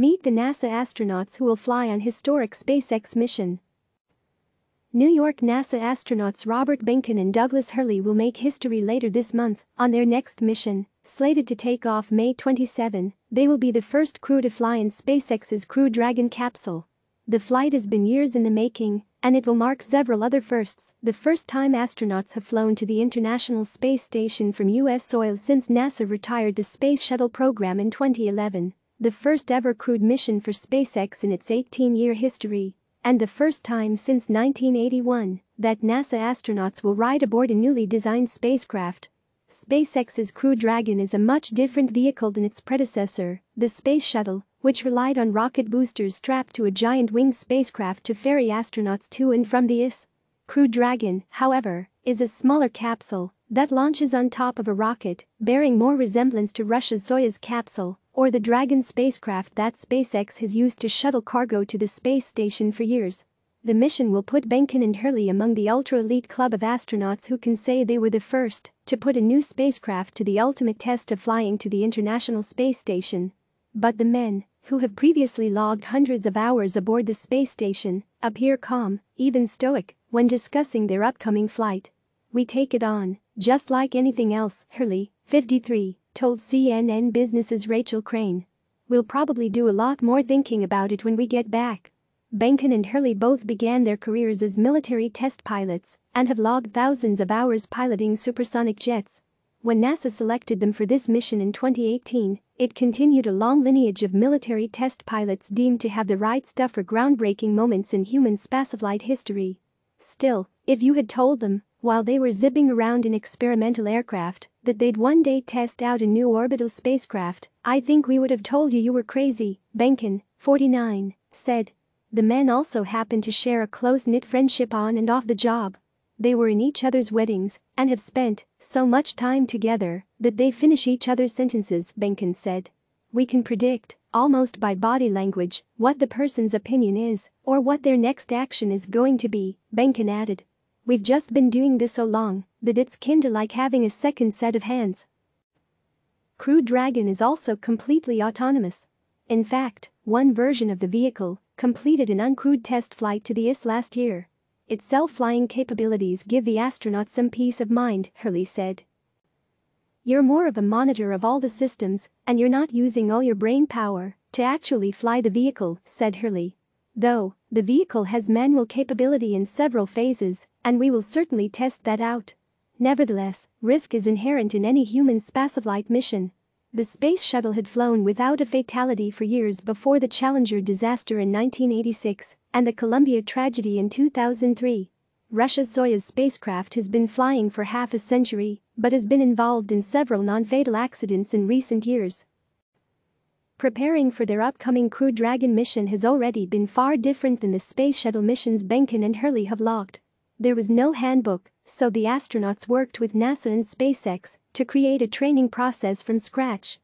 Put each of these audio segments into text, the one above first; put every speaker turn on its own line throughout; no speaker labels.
Meet the NASA astronauts who will fly on historic SpaceX mission. New York NASA astronauts Robert Binken and Douglas Hurley will make history later this month on their next mission, slated to take off May 27. They will be the first crew to fly in SpaceX's Crew Dragon capsule. The flight has been years in the making, and it will mark several other firsts, the first time astronauts have flown to the International Space Station from U.S. soil since NASA retired the Space Shuttle program in 2011 the first ever crewed mission for SpaceX in its 18-year history, and the first time since 1981 that NASA astronauts will ride aboard a newly designed spacecraft. SpaceX's Crew Dragon is a much different vehicle than its predecessor, the Space Shuttle, which relied on rocket boosters strapped to a giant winged spacecraft to ferry astronauts to and from the ISS. Crew Dragon, however, is a smaller capsule that launches on top of a rocket, bearing more resemblance to Russia's Soyuz capsule or the Dragon spacecraft that SpaceX has used to shuttle cargo to the space station for years. The mission will put Benkin and Hurley among the ultra-elite club of astronauts who can say they were the first to put a new spacecraft to the ultimate test of flying to the International Space Station. But the men, who have previously logged hundreds of hours aboard the space station, appear calm, even stoic, when discussing their upcoming flight. We take it on, just like anything else, Hurley, 53 told CNN Business's Rachel Crane. We'll probably do a lot more thinking about it when we get back. Benkin and Hurley both began their careers as military test pilots and have logged thousands of hours piloting supersonic jets. When NASA selected them for this mission in 2018, it continued a long lineage of military test pilots deemed to have the right stuff for groundbreaking moments in human spaceflight history. Still, if you had told them, while they were zipping around in experimental aircraft, that they'd one day test out a new orbital spacecraft, I think we would have told you you were crazy, Benkin, 49, said. The men also happened to share a close-knit friendship on and off the job. They were in each other's weddings and have spent so much time together that they finish each other's sentences, Benkin said. We can predict, almost by body language, what the person's opinion is or what their next action is going to be, Benkin added. We've just been doing this so long that it's kinda like having a second set of hands. Crew Dragon is also completely autonomous. In fact, one version of the vehicle completed an uncrewed test flight to the ISS last year. Its self-flying capabilities give the astronauts some peace of mind, Hurley said. You're more of a monitor of all the systems, and you're not using all your brain power to actually fly the vehicle, said Hurley. Though, the vehicle has manual capability in several phases, and we will certainly test that out. Nevertheless, risk is inherent in any human spaceflight mission. The space shuttle had flown without a fatality for years before the Challenger disaster in 1986 and the Columbia tragedy in 2003. Russia's Soyuz spacecraft has been flying for half a century but has been involved in several non-fatal accidents in recent years. Preparing for their upcoming Crew Dragon mission has already been far different than the Space Shuttle missions Benkin and Hurley have logged. There was no handbook, so the astronauts worked with NASA and SpaceX to create a training process from scratch.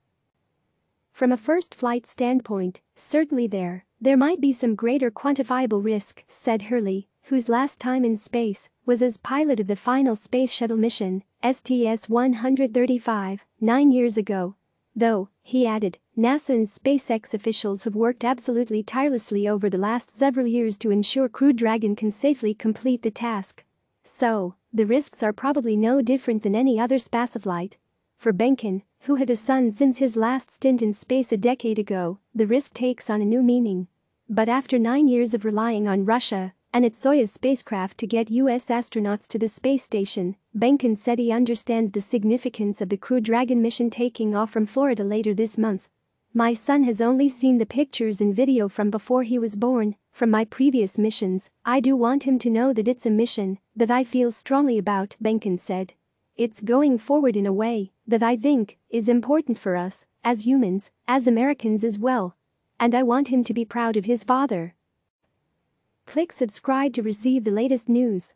From a first flight standpoint, certainly there, there might be some greater quantifiable risk, said Hurley, whose last time in space was as pilot of the final Space Shuttle mission, STS-135, nine years ago. Though, he added, NASA and SpaceX officials have worked absolutely tirelessly over the last several years to ensure Crew Dragon can safely complete the task. So, the risks are probably no different than any other light. For Benkin, who had a son since his last stint in space a decade ago, the risk takes on a new meaning. But after nine years of relying on Russia and its Soyuz spacecraft to get U.S. astronauts to the space station, Benkin said he understands the significance of the Crew Dragon mission taking off from Florida later this month. My son has only seen the pictures and video from before he was born, from my previous missions, I do want him to know that it's a mission that I feel strongly about, Benkin said. It's going forward in a way that I think is important for us, as humans, as Americans as well. And I want him to be proud of his father. Click subscribe to receive the latest news.